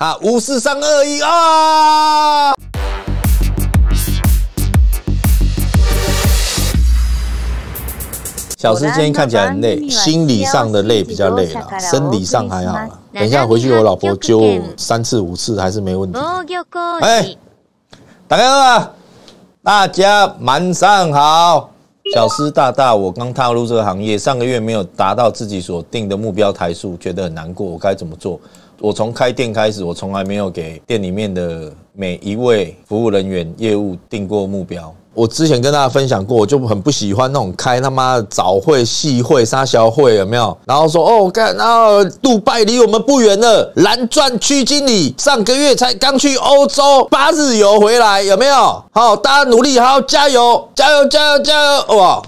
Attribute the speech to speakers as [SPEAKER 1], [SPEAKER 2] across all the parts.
[SPEAKER 1] 啊，五四三二一，啊！小施今天看起来很累，心理上的累比较累了，生理上还好。等一下回去我老婆揪我三次五次还是没问题。哎，打开了，大家晚上好。小师大大，我刚踏入这个行业，上个月没有达到自己所定的目标台数，觉得很难过，我该怎么做？我从开店开始，我从来没有给店里面的每一位服务人员业务定过目标。我之前跟大家分享过，我就很不喜欢那种开他妈早会、细会、沙销会，有没有？然后说哦，然啊，杜拜离我们不远了，蓝钻区经理上个月才刚去欧洲八日游回来，有没有？好，大家努力，好加油，加油，加油，加油！哇，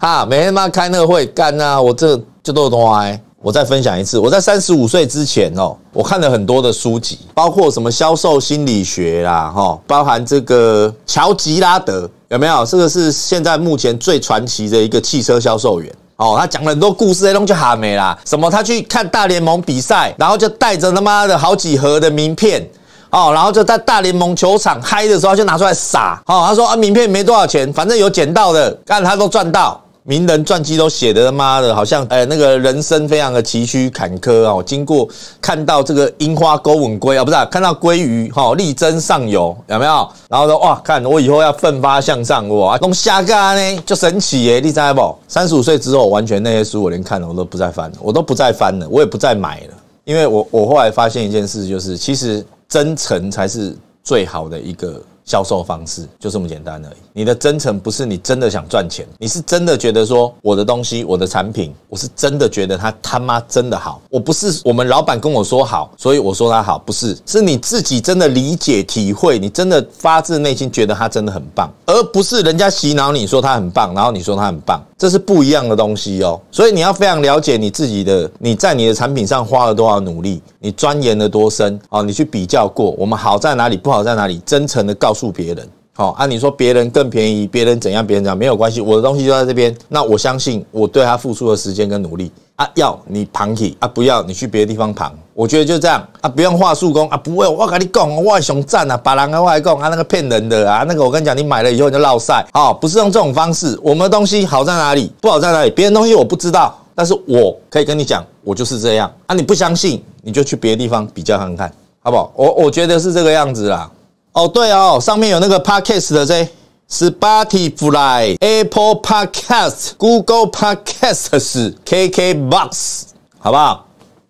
[SPEAKER 1] 啊，每天他妈开那个会，干啊！我这就都爱。我再分享一次，我在三十五岁之前哦，我看了很多的书籍，包括什么销售心理学啦，哈，包含这个乔吉拉德有没有？这个是现在目前最传奇的一个汽车销售员哦，他讲了很多故事，那弄就哈没啦。什么？他去看大联盟比赛，然后就带着他妈的好几盒的名片哦，然后就在大联盟球场嗨的时候就拿出来撒哦，他说啊，名片没多少钱，反正有捡到的，看他都赚到。名人传记都写的妈的，好像哎，那个人生非常的崎岖坎坷哦。经过看到这个樱花勾吻龟啊，不是看到鲑鱼，哦、力争上游，有没有？然后说哇，看我以后要奋发向上，哇，弄虾干呢就神奇耶！你知不？三十五岁之后，完全那些书我连看了我都不再翻了，我都不再翻了，我也不再买了，因为我我后来发现一件事，就是其实真诚才是最好的一个。销售方式就这么简单而已。你的真诚不是你真的想赚钱，你是真的觉得说我的东西、我的产品，我是真的觉得它他妈真的好。我不是我们老板跟我说好，所以我说他好，不是是你自己真的理解体会，你真的发自内心觉得他真的很棒，而不是人家洗脑你说他很棒，然后你说他很棒，这是不一样的东西哦。所以你要非常了解你自己的，你在你的产品上花了多少努力，你钻研的多深啊？你去比较过，我们好在哪里，不好在哪里？真诚的告。告诉别人，好啊！你说别人更便宜，别人怎样，别人怎样没有关系。我的东西就在这边，那我相信我对他付出的时间跟努力啊。要你旁起啊，不要你去别的地方旁。我觉得就这样啊，不用话术攻啊，不会我跟你讲，我熊赞啊，把狼啊我还讲啊，那个骗人的啊，那个我跟你讲，你买了以后就落晒啊，不是用这种方式。我们的东西好在哪里，不好在哪里？别人东西我不知道，但是我可以跟你讲，我就是这样啊。你不相信，你就去别的地方比较看看，好不好？我我觉得是这个样子啦。哦对哦，上面有那个 podcast 的，这 Spotify、Apple Podcast、Google Podcasts、KKBox，好不好？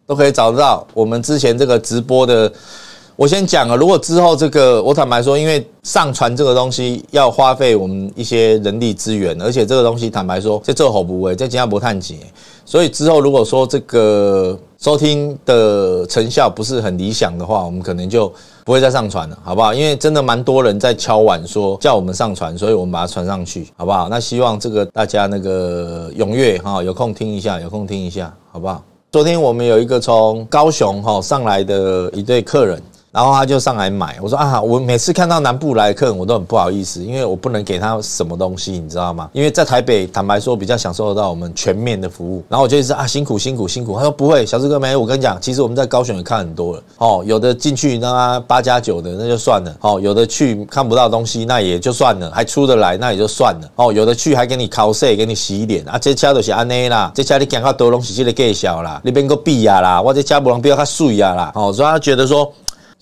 [SPEAKER 1] 都可以找得到。我们之前这个直播的，我先讲了。如果之后这个，我坦白说，因为上传这个东西要花费我们一些人力资源，而且这个东西坦白说在这好不为，在新加坡太紧，所以之后如果说这个。收听的成效不是很理想的话，我们可能就不会再上传了，好不好？因为真的蛮多人在敲碗说叫我们上传，所以我们把它传上去，好不好？那希望这个大家那个踊跃哈，有空听一下，有空听一下，好不好？昨天我们有一个从高雄哈上来的一对客人。然后他就上来买，我说啊，我每次看到南部来客，我都很不好意思，因为我不能给他什么东西，你知道吗？因为在台北，坦白说比较享受得到我们全面的服务。然后我就一直啊，辛苦辛苦辛苦。他说不会，小志哥没我跟你讲，其实我们在高雄也看很多了。哦，有的进去那他八加九的那就算了。哦，有的去看不到东西那也就算了，还出得来那也就算了。哦，有的去还给你 cos，给你洗脸啊，这家都是安内啦，这家你讲到德隆洗起来更小啦，你边个比呀啦，我这车不能比较卡水呀啦。哦，所以他觉得说。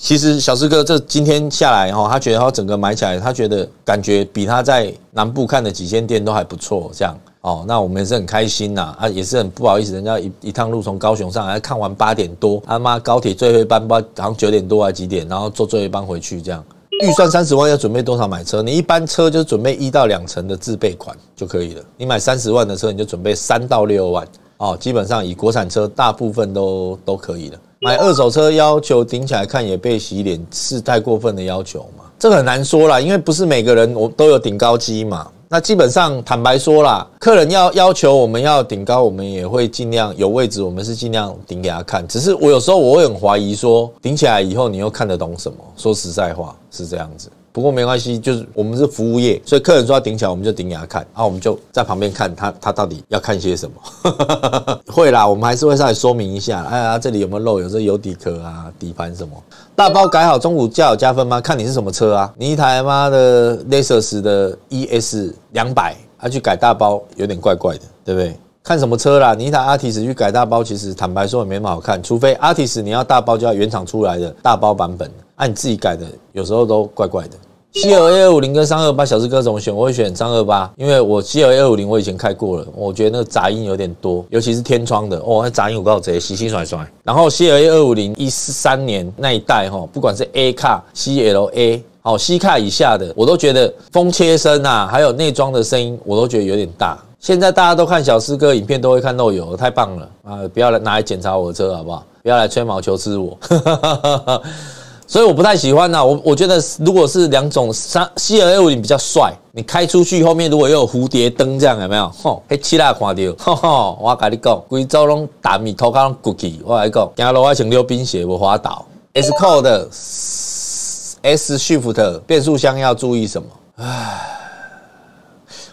[SPEAKER 1] 其实小师哥这今天下来，哈，他觉得他整个买起来，他觉得感觉比他在南部看的几间店都还不错，这样哦。那我们是很开心呐，啊，也是很不好意思，人家一一趟路从高雄上来，看完八点多，他妈高铁最后一班包，好像九点多啊几点，然后坐最后一班回去，这样。预算三十万要准备多少买车？你一般车就准备一到两成的自备款就可以了。你买三十万的车，你就准备三到六万哦，基本上以国产车大部分都都可以了。买二手车要求顶起来看也被洗脸是太过分的要求吗？这很难说啦，因为不是每个人我都有顶高机嘛。那基本上坦白说啦，客人要要求我们要顶高，我们也会尽量有位置，我们是尽量顶给他看。只是我有时候我会很怀疑说，顶起来以后你又看得懂什么？说实在话是这样子。不过没关系，就是我们是服务业，所以客人说要顶起来，我们就顶起来看。啊，我们就在旁边看他，他到底要看些什么？会啦，我们还是会上来说明一下。哎呀，这里有没有漏？有时候油底壳啊、底盘什么大包改好，中午叫有加分吗？看你是什么车啊，你一台妈的 Lexus 的 ES 两百，他去改大包，有点怪怪的，对不对？看什么车啦？你一台阿提斯去改大包，其实坦白说也没那么好看。除非阿提斯你要大包就要原厂出来的大包版本，按你自己改的有时候都怪怪的。西尔 A 二五零跟三二八，小志哥怎么选？我会选三二八，因为我西尔 A 二五零我以前开过了，我觉得那个杂音有点多，尤其是天窗的哦，那杂音我告直接洗洗甩甩。然后西尔 A 二五零一三年那一代哈，不管是 A 卡、CLA 好 C 卡以下的，我都觉得风切声啊，还有内装的声音，我都觉得有点大。现在大家都看小诗歌影片，都会看漏油，太棒了啊！不要来拿来检查我的车，好不好？不要来吹毛求疵我。所以我不太喜欢呐。我我觉得，如果是两种三 C 尔六五零比较帅，你开出去后面如果又有蝴蝶灯这样，有没有？吼，嘿，看到，吼吼，我跟你讲，贵州拢大米头壳拢骨气。我你讲，走路爱穿溜冰鞋，无滑倒。S c o Q 的 S Shift 变速箱要注意什么？唉。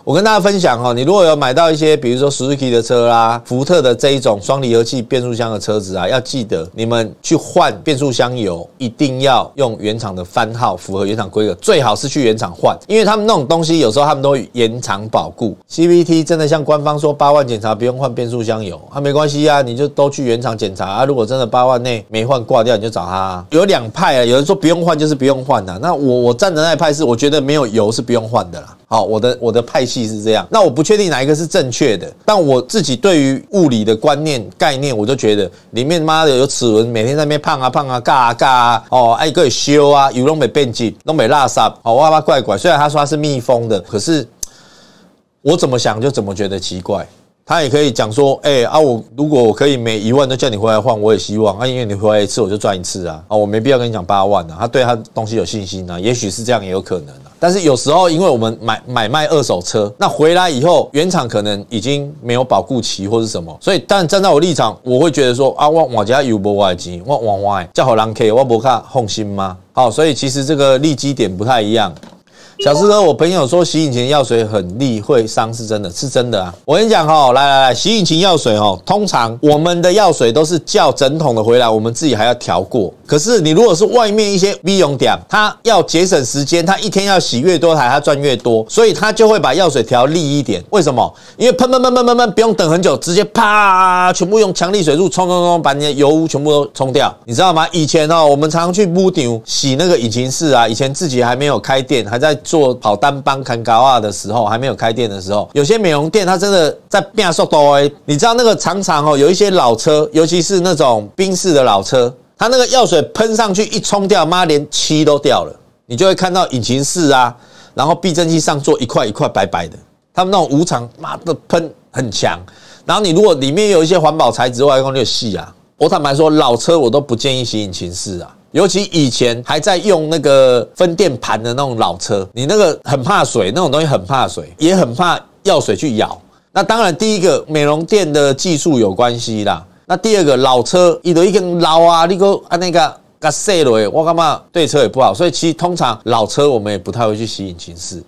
[SPEAKER 1] 我跟大家分享哈，你如果有买到一些比如说斯柯达的车啦、福特的这一种双离合器变速箱的车子啊，要记得你们去换变速箱油，一定要用原厂的番号，符合原厂规格，最好是去原厂换，因为他们那种东西有时候他们都延长保固。CVT 真的像官方说八万检查不用换变速箱油啊，没关系啊，你就都去原厂检查啊。如果真的八万内没换挂掉，你就找他。啊。有两派啊，有人说不用换就是不用换的，那我我站的那派是我觉得没有油是不用换的啦。好，我的我的派系是这样，那我不确定哪一个是正确的，但我自己对于物理的观念概念，我就觉得里面妈的有齿轮，每天在那边胖啊胖啊，嘎啊嘎啊，哦，还可以修啊，有东没变机，东没垃圾，好，哇哇怪怪，虽然他说他是密封的，可是我怎么想就怎么觉得奇怪。他也可以讲说，哎啊，我如果我可以每一万都叫你回来换，我也希望啊，因为你回来一次我就赚一次啊，啊，我没必要跟你讲八万啊。他对他东西有信心啊，也许是这样也有可能啊。但是有时候因为我们买买卖二手车，那回来以后原厂可能已经没有保固期或者什么，所以但站在我立场，我会觉得说，啊，我我家有波外钱，我往外叫好人开，我不会看放心吗？好，所以其实这个利基点不太一样。小师哥，我朋友说洗引擎药水很厉，会伤是真的，是真的啊！我跟你讲哦，来来来，洗引擎药水哦，通常我们的药水都是叫整桶的回来，我们自己还要调过。可是你如果是外面一些 V 用点，他要节省时间，他一天要洗越多台，他赚越多，所以他就会把药水调利一点。为什么？因为喷喷喷喷喷喷，不用等很久，直接啪，全部用强力水柱冲冲冲，把你的油污全部都冲掉。你知道吗？以前哦，我们常去屋顶洗那个引擎室啊，以前自己还没有开店，还在。做跑单帮砍啊的时候，还没有开店的时候，有些美容店它真的在变速度哎。你知道那个常常哦，有一些老车，尤其是那种宾士的老车，它那个药水喷上去一冲掉，妈连漆都掉了。你就会看到引擎室啊，然后避震器上做一块一块白白的。他们那种无常妈的喷很强，然后你如果里面有一些环保材质，外观就细啊。我坦白说，老车我都不建议洗引擎室啊。尤其以前还在用那个分电盘的那种老车，你那个很怕水，那种东西很怕水，也很怕药水去咬。那当然，第一个美容店的技术有关系啦。那第二个老车，伊都一根老啊，你讲啊那个噶碎了我干嘛对车也不好。所以其实通常老车我们也不太会去洗引擎室，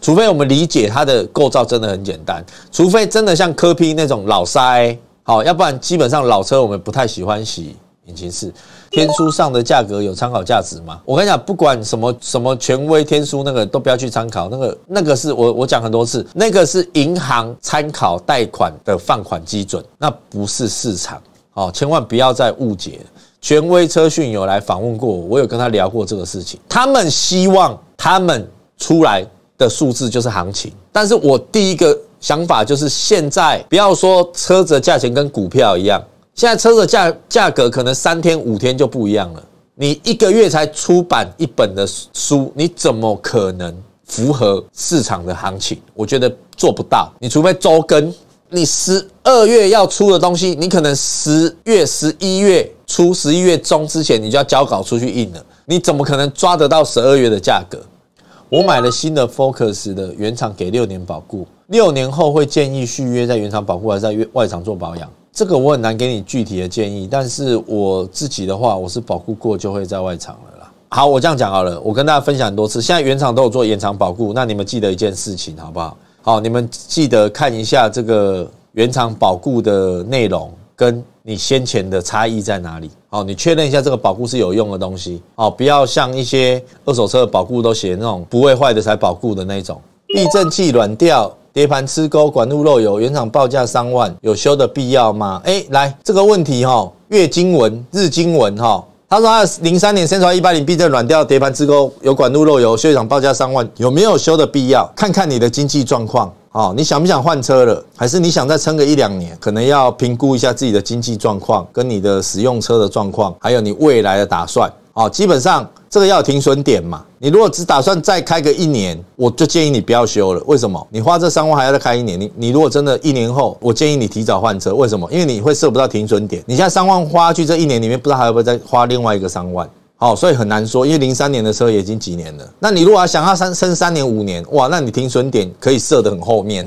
[SPEAKER 1] 除非我们理解它的构造真的很简单，除非真的像科 P 那种老塞好，要不然基本上老车我们不太喜欢洗引擎室。天书上的价格有参考价值吗？我跟你讲，不管什么什么权威天书那个都不要去参考，那个那个是我我讲很多次，那个是银行参考贷款的放款基准，那不是市场哦，千万不要再误解。权威车讯有来访问过，我有跟他聊过这个事情，他们希望他们出来的数字就是行情，但是我第一个想法就是现在不要说车子的价钱跟股票一样。现在车子价价格可能三天五天就不一样了。你一个月才出版一本的书，你怎么可能符合市场的行情？我觉得做不到。你除非周更，你十二月要出的东西，你可能十月、十一月初、十一月中之前，你就要交稿出去印了。你怎么可能抓得到十二月的价格？我买了新的 Focus 的原厂给六年保固，六年后会建议续约在原厂保固，还是在外厂做保养？这个我很难给你具体的建议，但是我自己的话，我是保护过就会在外场了啦。好，我这样讲好了，我跟大家分享很多次，现在原厂都有做延长保护，那你们记得一件事情好不好？好，你们记得看一下这个原厂保护的内容跟你先前的差异在哪里？好，你确认一下这个保护是有用的东西，哦，不要像一些二手车保护都写那种不会坏的才保护的那种，避震器软掉。碟盘吃钩，管路漏油，原厂报价三万，有修的必要吗？哎，来这个问题哈，月经文日经文哈，他说他零三年生来一百零 B 正软掉，叠盘吃钩，有管路漏油，修理厂报价三万，有没有修的必要？看看你的经济状况啊，你想不想换车了？还是你想再撑个一两年？可能要评估一下自己的经济状况，跟你的使用车的状况，还有你未来的打算。哦，基本上这个要有停损点嘛。你如果只打算再开个一年，我就建议你不要修了。为什么？你花这三万还要再开一年？你你如果真的一年后，我建议你提早换车。为什么？因为你会设不到停损点。你现在三万花去这一年里面，不知道还会不会再花另外一个三万。哦，所以很难说，因为零三年的也已经几年了。那你如果想要三升三年五年，哇，那你停损点可以设得很后面。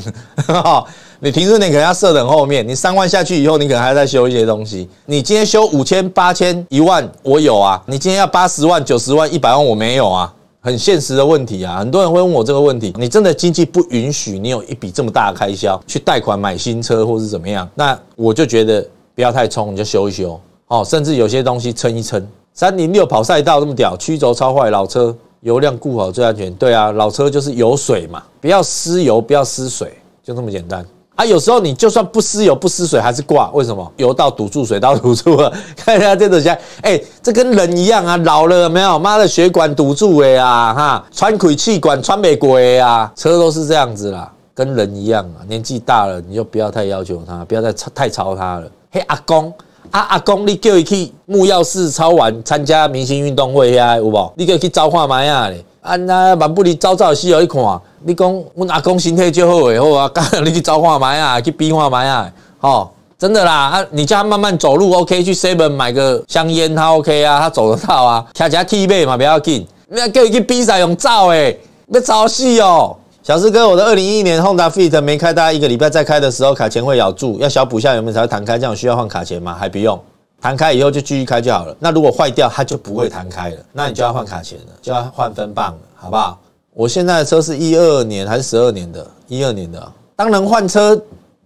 [SPEAKER 1] 你停损点可能要设得很后面。你三万下去以后，你可能还要再修一些东西。你今天修五千八千一万，我有啊。你今天要八十万九十万一百万，我没有啊。很现实的问题啊。很多人会问我这个问题，你真的经济不允许你有一笔这么大的开销去贷款买新车或是怎么样？那我就觉得不要太冲，你就修一修。哦，甚至有些东西撑一撑。三零六跑赛道这么屌，曲轴超坏，老车油量顾好最安全。对啊，老车就是油水嘛，不要失油，不要失水，就这么简单。啊，有时候你就算不失油不失水还是挂，为什么？油道堵住，水道堵住了。看下这东像，哎，这跟人一样啊，老了没有？妈的，血管堵住哎啊，哈，穿鬼气管穿美北哎啊，车都是这样子啦，跟人一样啊，年纪大了你就不要太要求他，不要再太操他了。嘿，阿公。啊，阿公，你叫伊去木钥寺超玩参加明星运动会遐有无？你叫伊去召唤麦啊咧？啊那万不哩招招死哦，一看，你讲阮阿公身体就好诶，好啊，干 你去召唤麦啊，去比划麦啊，吼，真的啦！啊，你叫他慢慢走路，OK，去 Seven 买个香烟，他 OK 啊，他走得到啊，一下体位嘛不要紧。你要叫伊去比赛用走诶，要招死哦。小四哥，我的二零一一年 Honda Fit 没开，大概一个礼拜再开的时候，卡钳会咬住，要小补一下油门才会弹开。这样需要换卡钳吗？还不用，弹开以后就继续开就好了。那如果坏掉，它就不会弹开了，那你就要换卡钳了，就要换分棒了，好不好？我现在的车是一二年还是十二年的？一二年的，当然换车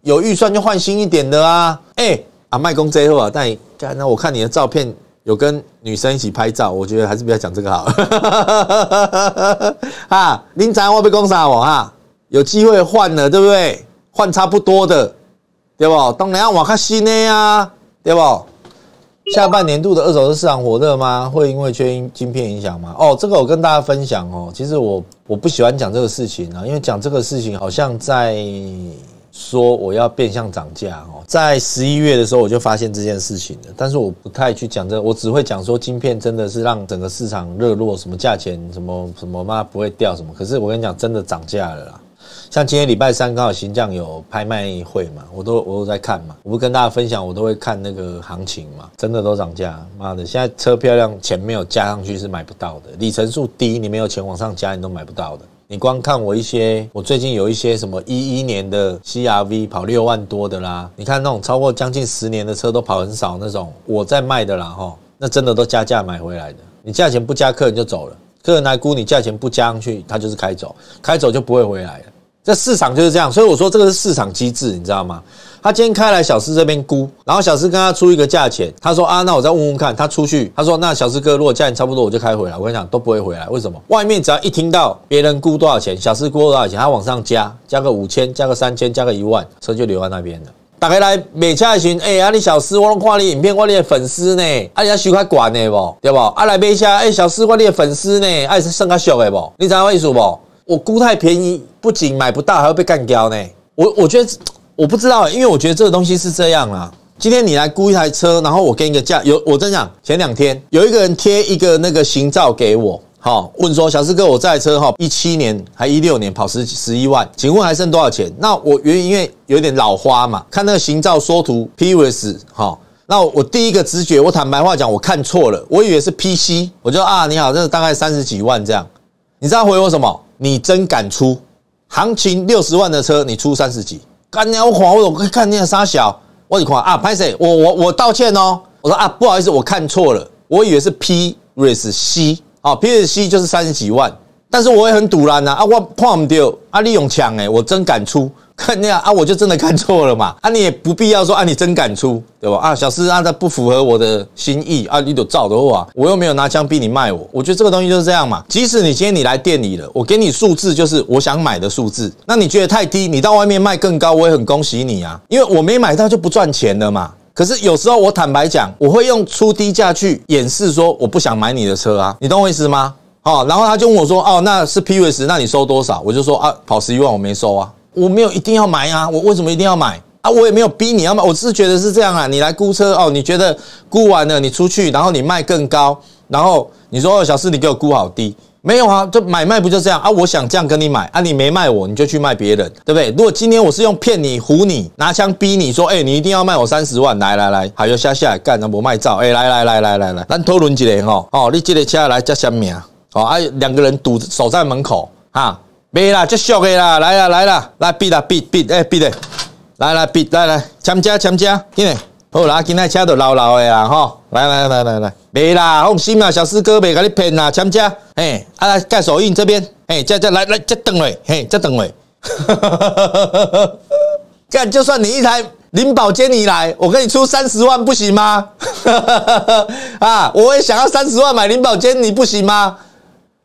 [SPEAKER 1] 有预算就换新一点的啊。哎，阿麦公最后啊，但你干？那我看你的照片。有跟女生一起拍照，我觉得还是不要讲这个好。哈，林长，我被攻杀我哈，有机会换了对不对？换差不多的，对不？当然我看新的呀，对不？下半年度的二手车市场火热吗？会因为缺晶片影响吗？哦，这个我跟大家分享哦，其实我我不喜欢讲这个事情啊，因为讲这个事情好像在。说我要变相涨价哦，在十一月的时候我就发现这件事情了，但是我不太去讲这，我只会讲说晶片真的是让整个市场热络，什么价钱什么什么妈不会掉什么。可是我跟你讲，真的涨价了啦。像今天礼拜三刚好行将有拍卖会嘛，我都我都在看嘛，我不跟大家分享，我都会看那个行情嘛，真的都涨价。妈的，现在车漂亮钱没有加上去是买不到的，里程数低你没有钱往上加你都买不到的。你光看我一些，我最近有一些什么一一年的 CRV 跑六万多的啦，你看那种超过将近十年的车都跑很少那种，我在卖的啦哈，那真的都加价买回来的。你价钱不加客人就走了，客人来估你价钱不加上去，他就是开走，开走就不会回来。了。这市场就是这样，所以我说这个是市场机制，你知道吗？他今天开来小四这边估，然后小四跟他出一个价钱，他说啊，那我再问问看。他出去，他说那小四哥，如果价钱差不多，我就开回来。我跟你讲都不会回来，为什么？外面只要一听到别人估多少钱，小四估多少钱，他往上加，加个五千，加个三千，加个一万，车就留在那边了。打开来每车一群，哎，阿你小四，我拢看你影片，我你粉丝呢？阿你家喜欢管呢不？对不？阿来买下，哎，小四，我你粉丝呢？阿是算个熟的不？你知我意思不？我估太便宜，不仅买不到，还要被干掉呢。我我觉得我不知道，因为我觉得这个东西是这样啦。今天你来估一台车，然后我给你个价。有我真讲，前两天有一个人贴一个那个行照给我，好问说小四哥，我这台车哈，一七年还一六年，跑十十一万，请问还剩多少钱？那我原因为有点老花嘛，看那个行照缩图 PVS，哈。那我第一个直觉，我坦白话讲，我看错了，我以为是 PC，我就啊你好，这大概三十几万这样。你知道回我什么？你真敢出，行情六十万的车，你出三十几？干人我狂，我我看你家傻小，我一狂啊，潘谁？我我我道歉哦，我说啊不好意思，我看错了，我以为是 P RIS C 啊，P RIS C 就是三十几万，但是我也很堵啦呐，啊我狂掉，啊你用抢诶，我真敢出。看那样啊，我就真的看错了嘛 啊！你也不必要说啊，你真敢出，对吧？啊，小四啊，这不符合我的心意啊！你都照着我，我又没有拿枪逼你卖我。我觉得这个东西就是这样嘛。即使你今天你来店里了，我给你数字就是我想买的数字。那你觉得太低，你到外面卖更高，我也很恭喜你啊，因为我没买到就不赚钱了嘛。可是有时候我坦白讲，我会用出低价去掩饰说我不想买你的车啊，你懂我意思吗？好，然后他就问我说：“哦，那是 PVS，那你收多少？”我就说：“啊，跑十一万我没收啊。”我没有一定要买啊，我为什么一定要买啊？我也没有逼你要买，我只是觉得是这样啊。你来估车哦，你觉得估完了，你出去，然后你卖更高，然后你说小四你给我估好低，没有啊？这买卖不就这样啊？我想这样跟你买啊，你没卖我，你就去卖别人，对不对？如果今天我是用骗你、唬你、拿枪逼你说，哎，你一定要卖我三十万，来来来，还有下下干，能我卖照？哎，来来来来来来，那偷论几轮哈？哦，你这个下来叫香米啊？哦，啊，两个人堵守在门口啊。没啦，结俗的啦，来啦来啦，来闭啦闭闭，哎闭嘞，来来闭来来，参加参加，进来，好啦，今天车都牢牢的啦吼，来来来来来，没啦，放心啦，小四哥没跟你骗啦，参加，哎，啊来盖手印这边，哎，这这来来这等嘞，嘿，这等嘞，干就算你一台零宝坚尼来，我给你出三十万不行吗？啊，我也想要三十万买零宝坚尼，不行吗？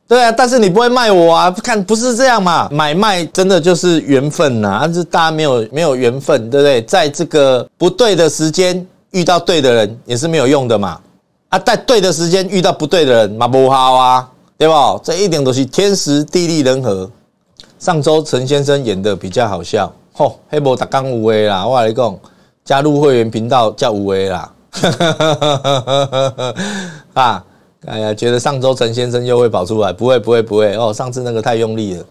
[SPEAKER 1] 对啊，但是你不会卖我啊？看，不是这样嘛？买卖真的就是缘分呐，但是大家没有没有缘分，对不对？在这个不对的时间遇到对的人也是没有用的嘛。啊，在对的时间遇到不对的人嘛不好啊，对不？这一点都是天时地利人和。上周陈先生演的比较好笑，吼，黑摩打刚五 A 啦，我来讲加入会员频道叫五 A 啦，啊。哎呀，觉得上周陈先生又会跑出来？不会，不会，不会哦！上次那个太用力了。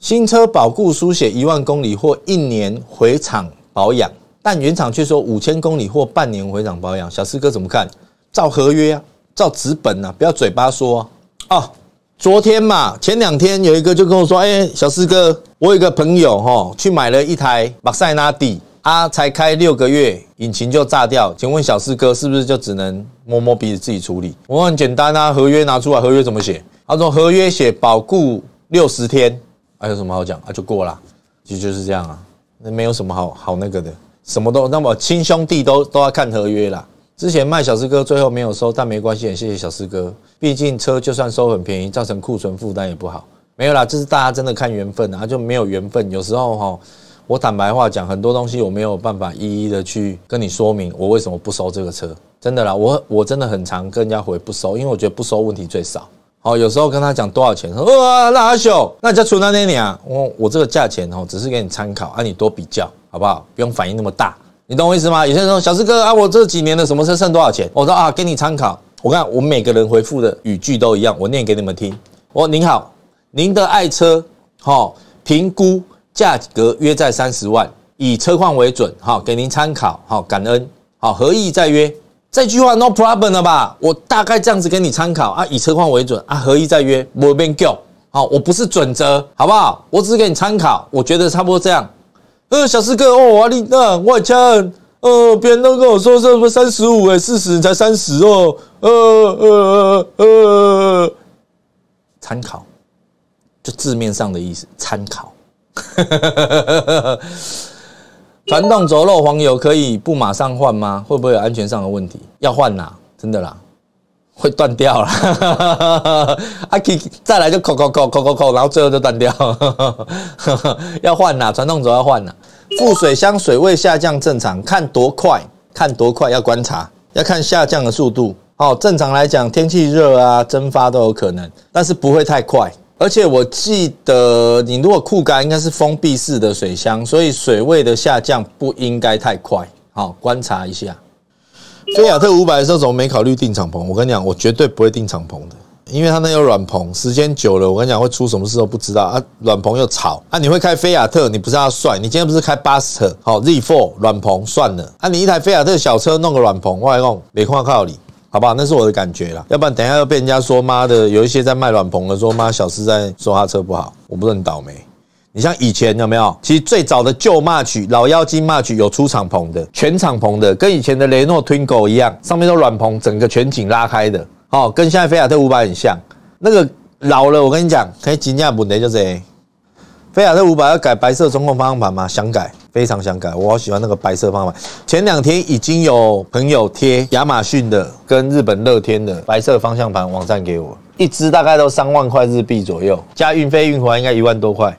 [SPEAKER 1] 新车保固书写一万公里或一年回厂保养，但原厂却说五千公里或半年回厂保养。小四哥怎么看？照合约啊，照纸本啊，不要嘴巴说。哦，昨天嘛，前两天有一个就跟我说：“哎，小四哥，我有个朋友哈，去买了一台玛莎拉蒂，啊，才开六个月。”引擎就炸掉，请问小四哥是不是就只能摸摸鼻子自己处理？我很简单啊，合约拿出来，合约怎么写？他说合约写保固六十天，还有什么好讲？那就过啦，其实就是这样啊，那没有什么好好那个的，什么都那么亲兄弟都都要看合约啦。之前卖小四哥最后没有收，但没关系，谢谢小四哥，毕竟车就算收很便宜，造成库存负担也不好。没有啦，这是大家真的看缘分啊，就没有缘分，有时候哈。我坦白话讲，很多东西我没有办法一一的去跟你说明，我为什么不收这个车？真的啦，我我真的很常跟人家回不收，因为我觉得不收问题最少。好，有时候跟他讲多少钱，说哇那阿秀，那你就存到哪里啊？我我这个价钱哦，只是给你参考，啊，你多比较好不好？不用反应那么大，你懂我意思吗？有些人说小师哥啊，我这几年的什么车剩多少钱？我说啊，给你参考。我看我每个人回复的语句都一样，我念给你们听。我说您好，您的爱车好评估。价格约在三十万，以车况为准，哈，给您参考，好，感恩，好，合意再约。这句话 no problem 了吧？我大概这样子给你参考啊，以车况为准啊，合意再约我 e c a g 好，我不是准则，好不好？我只是给你参考，我觉得差不多这样。呃，小师哥，哦，阿力那外枪，呃，别人都跟我说这不三十五诶四十才三十哦，呃呃呃，参考，就字面上的意思，参考。哈哈哈！传动轴漏黄油可以不马上换吗？会不会有安全上的问题？要换呐，真的啦，会断掉了。阿 奇再来就扣扣扣扣扣扣，然后最后就断掉。要换呐，传动轴要换了。副水箱水位下降正常，看多快，看多快要观察，要看下降的速度。哦，正常来讲，天气热啊，蒸发都有可能，但是不会太快。而且我记得，你如果酷改应该是封闭式的水箱，所以水位的下降不应该太快。好，观察一下。菲亚特五百的时候怎么没考虑订敞篷？我跟你讲，我绝对不会订敞篷的，因为它那有软棚，时间久了，我跟你讲会出什么事都不知道啊。软棚又吵啊！你会开菲亚特，你不是要帅？你今天不是开 Buster 好，Z4 软棚算了啊！你一台菲亚特小车弄个软棚，外公空矿靠你。好不好？那是我的感觉了，要不然等一下又被人家说妈的，有一些在卖软棚的说妈小四在说他车不好，我不是很倒霉。你像以前有没有？其实最早的旧 c 曲、老妖 r c 曲有出敞篷的，全敞篷的，跟以前的雷诺 Twingo 一样，上面都软棚，整个全景拉开的，好跟现在菲亚特五百很像。那个老了，我跟你讲，可以金价不的就这。菲亚特五百要改白色中控方向盘吗？想改，非常想改。我好喜欢那个白色方向盘。前两天已经有朋友贴亚马逊的跟日本乐天的白色方向盘网站给我，一支大概都三万块日币左右，加运费运回来应该一万多块。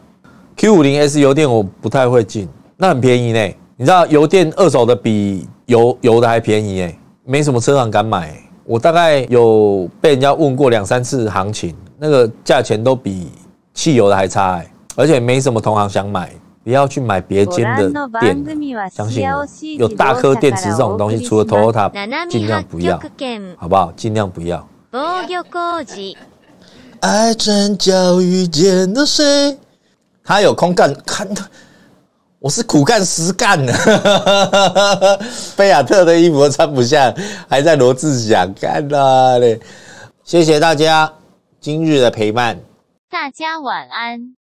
[SPEAKER 1] Q 五零 S 油电我不太会进，那很便宜呢。你知道油电二手的比油油的还便宜诶，没什么车行敢买。我大概有被人家问过两三次行情，那个价钱都比汽油的还差诶。而且没什么同行想买，你要去买别间的店。相信我，有大颗电池这种东西，除了 Toyota，尽量不要，好不好？尽量不要。遇他有空干，看他，我是苦干实干呢。菲 亚特的衣服都穿不下，还在罗志祥干那嘞！谢谢大家今日的陪伴，大家晚安。